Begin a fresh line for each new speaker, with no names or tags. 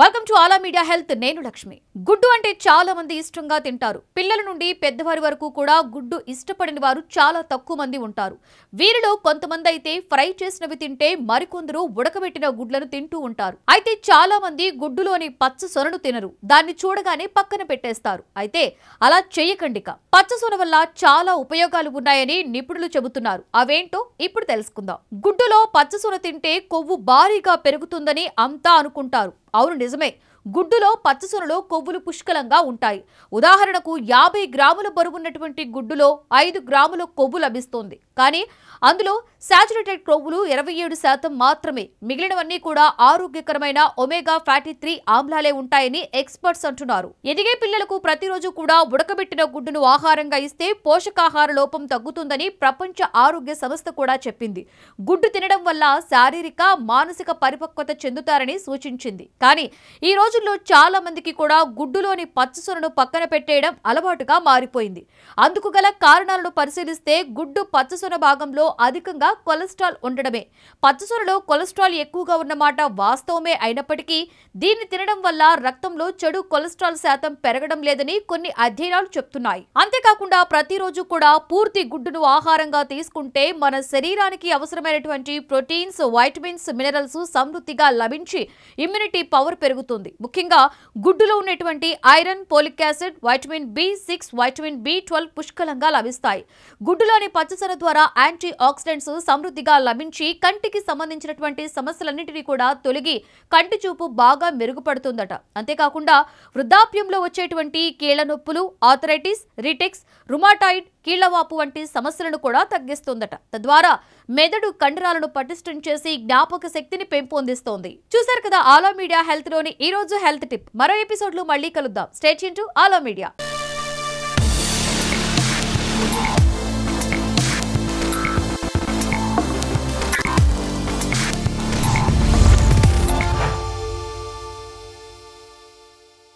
welcome to Aala media health నేను లక్ష్మి గుడ్డు అంటే చాలా మంది ఇష్టంగా తింటారు పిల్లల నుండి పెద్దవారి వరకు కూడా గుడ్డు ఇష్టపడని వారు చాలా తక్కువ మంది ఉంటారు వీరిలో కొంతమంది అయితే ఫ్రై చేసినవి తింటే మరికొందరు ఉడకబెట్టిన గుడ్లను తింటూ ఉంటారు అయితే చాలా మంది గుడ్డులోని పచ్చ సొనను తినరు దాన్ని చూడగానే పక్కన పెట్టేస్తారు అయితే అలా చేయకండిక పచ్చ సొన వల్ల చాలా ఉపయోగాలు ఉన్నాయని నిపుణులు చెబుతున్నారు అవేంటో ఇప్పుడు తెలుసుకుందాం గుడ్డులో పచ్చ సొన తింటే కొవ్వు భారీగా పెరుగుతుందని అంతా అనుకుంటారు అవును నిజమే గుడ్డులో పచ్చసొనలో కొవ్వులు పుష్కలంగా ఉంటాయి ఉదాహరణకు యాభై గ్రాముల బరువున్నటువంటి గుడ్డులో ఐదు గ్రాముల కొవ్వు లభిస్తుంది కానీ అందులో శాచురేటెడ్ కొవ్వులు ఇరవై ఏడు శాతం మాత్రమే మిగిలినవన్నీ కూడా ఆరోగ్యకరమైన ఒమేగా ఫ్యాటీ త్రీ ఆమ్లాలే ఉంటాయని ఎక్స్పర్ట్స్ అంటున్నారు ఎదిగే పిల్లలకు ప్రతిరోజు కూడా ఉడకబెట్టిన గుడ్డును ఆహారంగా ఇస్తే పోషకాహార లోపం తగ్గుతుందని ప్రపంచ ఆరోగ్య సంస్థ కూడా చెప్పింది గుడ్డు తినడం వల్ల శారీరక మానసిక పరిపక్వత చెందుతారని సూచించింది కానీ ఈ రోజుల్లో చాలా మందికి కూడా గుడ్డులోని పచ్చసొనను పక్కన పెట్టేయడం అలవాటుగా మారిపోయింది అందుకు గల కారణాలను పరిశీలిస్తే గుడ్డు పచ్చసొన భాగంలో అధికంగా కొలెస్ట్రాల్ ఉండడమే పచ్చసొనలో కొలెస్ట్రాల్ ఎక్కువగా ఉన్నమాట వాస్తవమే అయినప్పటికీ దీన్ని తినడం వల్ల రక్తంలో చెడు కొలెస్ట్రాల్ శాతం పెరగడం లేదని కొన్ని అధ్యయనాలు చెప్తున్నాయి అంతేకాకుండా ప్రతిరోజు కూడా పూర్తి గుడ్డును ఆహారంగా తీసుకుంటే మన శరీరానికి అవసరమైనటువంటి ప్రోటీన్స్ వైటమిన్స్ మినరల్స్ సమృద్ధిగా లభించి ఇమ్యూనిటీ పవర్ పెరుగుతుంది ముఖ్యంగా గుడ్డులో ఉన్నటువంటి iron folic acid vitamin B six vitamin B twelve పుష్కలంగా లభిస్తాయి గుడ్డులోని పచ్చసన ద్వారా యాంటీ ఆక్సిడెంట్స్ సమృద్ధిగా లభించి కంటికి సంబంధించినటువంటి సమస్యలన్నింటినీ కూడా తొలగి కంటి చూపు బాగా మెరుగుపడుతుందట అంతేకాకుండా వృద్ధాప్యంలో వచ్చేటువంటి కీళ్ల నొప్పులు ఆథరైటిస్ రిటెక్స్ రుమాటాయిడ్ కీళ్లవాపు వంటి సమస్యలను కూడా తగ్గిస్తుందట తద్వారా మెదడు కండరాలను పటిష్టం చేసి జ్ఞాపక శక్తిని పెంపొందిస్తోంది చూశారు కదా ఆలో మీడియా హెల్త్ లోని ఈ రోజు హెల్త్ టిప్ మరో ఎపిసోడ్ లో మళ్ళీ కలుద్దాం స్టేట్ టు ఆలో మీడియా